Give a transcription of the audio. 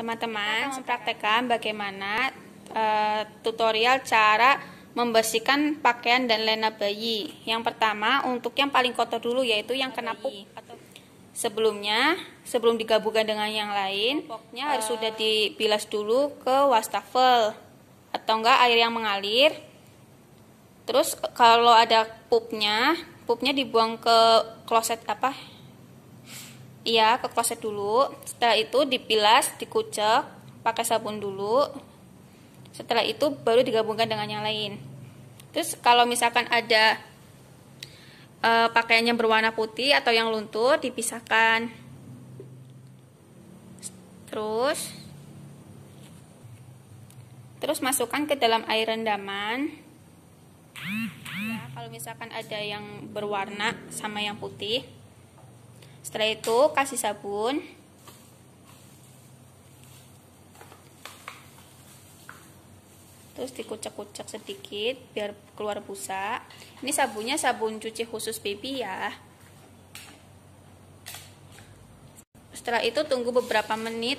Teman-teman, mempraktekkan bagaimana uh, tutorial cara membersihkan pakaian dan lena bayi. Yang pertama, untuk yang paling kotor dulu yaitu yang kena pup. Sebelumnya, sebelum digabungkan dengan yang lain, pupuknya harus eh, sudah dibilas dulu ke wastafel atau enggak air yang mengalir. Terus kalau ada pupnya, pupnya dibuang ke kloset apa? Iya, ke kloset dulu. Setelah itu dipilas, dikucek pakai sabun dulu. Setelah itu baru digabungkan dengan yang lain. Terus kalau misalkan ada e, eh, pakaian yang berwarna putih atau yang luntur dipisahkan. Terus terus masukkan ke dalam air rendaman ya, kalau misalkan ada yang berwarna sama yang putih setelah itu kasih sabun. Terus dikucek-kucek sedikit biar keluar busa. Ini sabunnya sabun cuci khusus baby ya. Setelah itu tunggu beberapa menit